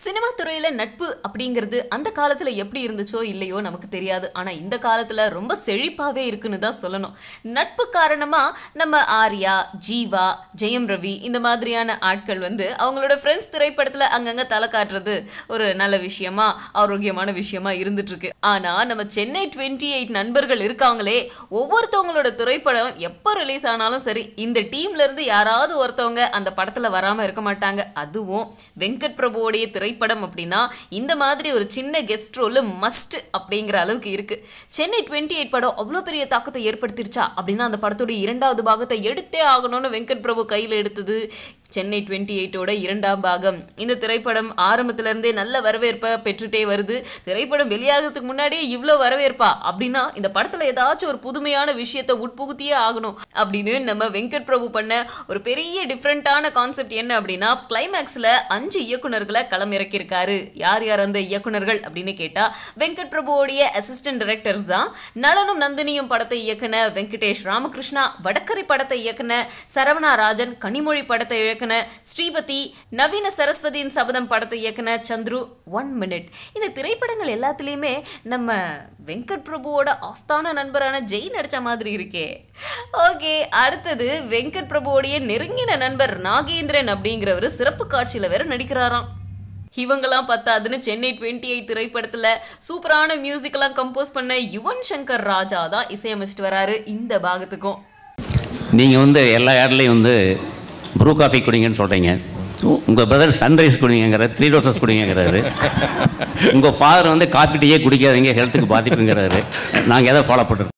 cinema துறையில நட்பு அப்படிங்கிறது அந்த காலத்துல எப்படி இருந்துச்சோ இல்லையோ நமக்கு தெரியாது ஆனா இந்த காலத்துல ரொம்ப செழிப்பாவே இருக்குன்னு தான் சொல்லணும் நட்பு காரணமா நம்ம ஆர்யா ஜீவா ஜெயம் ரவி இந்த மாதிரியான ஆட்கள் வந்து அவங்களோட ஃப்ரெண்ட்ஸ் திரைப்படத்துல அங்கங்க தலை காட்டுறது ஒரு நல்ல விஷயமா ஆரோக்கியமான விஷயமா இருந்துட்டு இருக்கு ஆனா நம்ம சென்னை டுவெண்ட்டி எயிட் நண்பர்கள் இருக்காங்களே ஒவ்வொருத்தவங்களோட திரைப்படம் எப்போ ரிலீஸ் ஆனாலும் சரி இந்த டீம்ல இருந்து யாராவது ஒருத்தவங்க அந்த படத்துல வராம இருக்க மாட்டாங்க அதுவும் வெங்கட் பிரபுவோடைய திரைப்படம் அப்படின்னா இந்த மாதிரி ஒரு சின்ன கெஸ்ட் ரோல் மஸ்ட் அப்படிங்கிற அளவுக்கு இருக்கு சென்னை டுவெண்ட்டி எயிட் படம் அவ்வளோ பெரிய தாக்கத்தை ஏற்படுத்திருச்சா அப்படின்னா அந்த படத்துடைய இரண்டாவது பாகத்தை எடுத்தே ஆகணும்னு வெங்கட் பிரபு கையில் எடுத்தது சென்னை டுவெண்ட்டி எயிட்டோட இரண்டாம் பாகம் இந்த திரைப்படம் ஆரம்பத்திலிருந்தே நல்ல வரவேற்பை பெற்றுட்டே வருது திரைப்படம் வெளியாகிறதுக்கு முன்னாடியே இவ்வளோ வரவேற்பா அப்படின்னா இந்த படத்தில் ஏதாச்சும் ஒரு புதுமையான விஷயத்தை உட்புகுத்தியே ஆகணும் அப்படின்னு நம்ம வெங்கட் பிரபு பண்ண ஒரு பெரிய டிஃப்ரெண்ட்டான கான்செப்ட் என்ன அப்படின்னா கிளைமேக்ஸில் அஞ்சு இயக்குநர்களை இறக்கியிருக்காரு யார் யார் அந்த இயக்குநர்கள் அப்படின்னு கேட்டால் வெங்கட் பிரபுவோடைய அசிஸ்டன்ட் டைரக்டர்ஸ் தான் நலனும் நந்தினியும் படத்தை இயக்குன வெங்கடேஷ் ராமகிருஷ்ணா வடக்கரை படத்தை இயக்குன சரவணா ராஜன் கனிமொழி படத்தை இயக்க இயக்குன ஸ்ரீபதி நவீன சரஸ்வதியின் சபதம் படத்தை இயக்குன சந்துரு ஒன் மினிட் இந்த திரைப்படங்கள் எல்லாத்துலேயுமே நம்ம வெங்கட் பிரபுவோட ஆஸ்தான நண்பரான ஜெய் நடித்த மாதிரி இருக்கே ஓகே அடுத்தது வெங்கட் பிரபுவோடைய நெருங்கின நண்பர் நாகேந்திரன் அப்படிங்கிறவர் சிறப்பு காட்சியில் வேற நடிக்கிறாராம் இவங்கெல்லாம் பத்தாதுன்னு சென்னை டுவெண்ட்டி எயிட் திரைப்படத்தில் சூப்பரான மியூசிக்கெல்லாம் கம்போஸ் பண்ண யுவன் சங்கர் ராஜா தான் இசையமைச்சிட்டு வராரு இந்த பாகத்துக்கும் நீங்கள் வந்து எல்லா இடத்துலையும் வந்து ப்ரூ காஃபி குடிங்கன்னு சொல்கிறீங்க உங்கள் பிரதர் சன்ரைஸ் குடிங்கிற த்ரீ டோசஸ் குடிங்கிறாரு உங்கள் ஃபாதர் வந்து காஃபி டீயே குடிக்காதீங்க ஹெல்த்துக்கு பாதிப்புங்கிறாரு நாங்கள் எதை ஃபாலோ பண்ணுறது